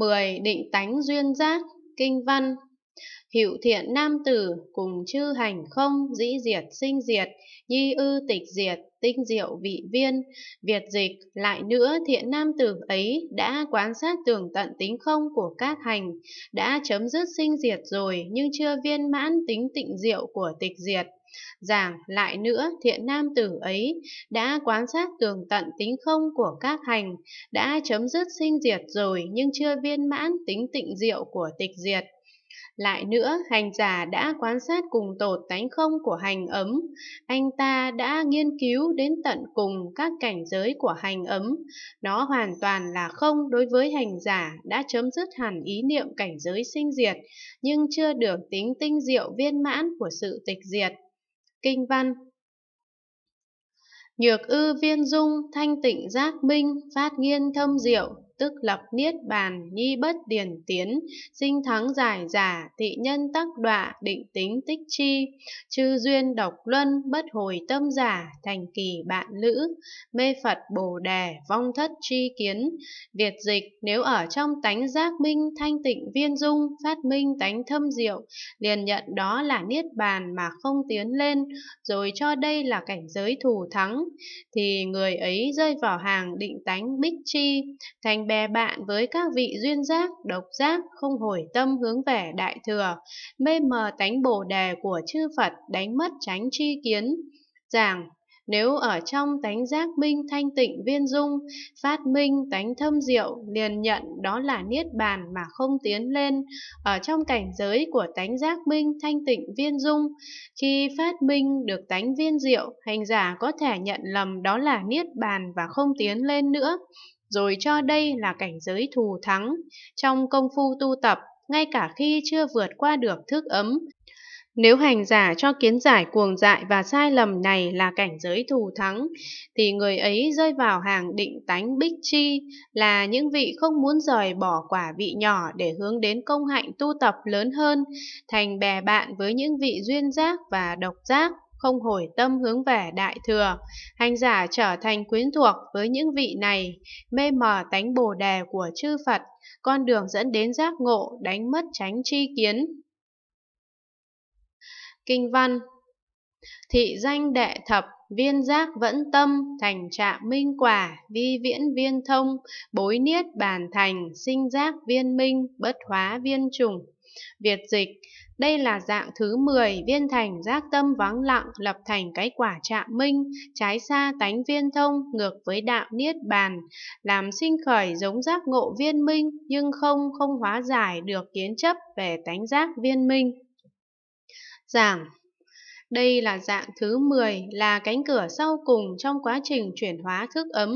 10. Định tánh duyên giác, kinh văn Hiệu thiện nam tử, cùng chư hành không, dĩ diệt sinh diệt, nhi ư tịch diệt, tinh diệu vị viên, việt dịch. Lại nữa thiện nam tử ấy đã quan sát tường tận tính không của các hành, đã chấm dứt sinh diệt rồi nhưng chưa viên mãn tính tịnh diệu của tịch diệt. Giảng lại nữa thiện nam tử ấy đã quan sát tường tận tính không của các hành, đã chấm dứt sinh diệt rồi nhưng chưa viên mãn tính tịnh diệu của tịch diệt. Lại nữa, hành giả đã quan sát cùng tột tánh không của hành ấm. Anh ta đã nghiên cứu đến tận cùng các cảnh giới của hành ấm. Nó hoàn toàn là không đối với hành giả đã chấm dứt hẳn ý niệm cảnh giới sinh diệt, nhưng chưa được tính tinh diệu viên mãn của sự tịch diệt kinh văn. Nhược ư viên dung, thanh tịnh giác minh, phát nghiên thâm diệu, tức lập niết bàn nhi bất điển tiến sinh thắng giải giả thị nhân tắc đọa định tính tích chi chư duyên độc luân bất hồi tâm giả thành kỳ bạn lữ mê phật bồ đề vong thất tri kiến việt dịch nếu ở trong tánh giác minh thanh tịnh viên dung phát minh tánh thâm diệu liền nhận đó là niết bàn mà không tiến lên rồi cho đây là cảnh giới thù thắng thì người ấy rơi vào hàng định tánh bích chi thành bè bạn với các vị duyên giác, độc giác, không hồi tâm hướng về đại thừa, mê mờ tánh bồ đề của chư Phật đánh mất tránh tri kiến. Giảng, nếu ở trong tánh giác minh thanh tịnh viên dung, phát minh tánh thâm diệu liền nhận đó là niết bàn mà không tiến lên, ở trong cảnh giới của tánh giác minh thanh tịnh viên dung, khi phát minh được tánh viên diệu, hành giả có thể nhận lầm đó là niết bàn và không tiến lên nữa rồi cho đây là cảnh giới thù thắng. Trong công phu tu tập, ngay cả khi chưa vượt qua được thức ấm, nếu hành giả cho kiến giải cuồng dại và sai lầm này là cảnh giới thù thắng, thì người ấy rơi vào hàng định tánh bích chi, là những vị không muốn rời bỏ quả vị nhỏ để hướng đến công hạnh tu tập lớn hơn, thành bè bạn với những vị duyên giác và độc giác không hồi tâm hướng về đại thừa, hành giả trở thành quyến thuộc với những vị này, mê mờ tánh bồ đề của chư Phật, con đường dẫn đến giác ngộ đánh mất tránh tri kiến. Kinh văn Thị danh đệ thập viên giác vẫn tâm, thành trạng minh quả, vi viễn viên thông, bối niết bàn thành, sinh giác viên minh, bất hóa viên trùng. Việt dịch, đây là dạng thứ 10 viên thành giác tâm vắng lặng lập thành cái quả trạng minh, trái xa tánh viên thông ngược với đạo niết bàn, làm sinh khởi giống giác ngộ viên minh nhưng không không hóa giải được kiến chấp về tánh giác viên minh. Giảng đây là dạng thứ 10, là cánh cửa sau cùng trong quá trình chuyển hóa thức ấm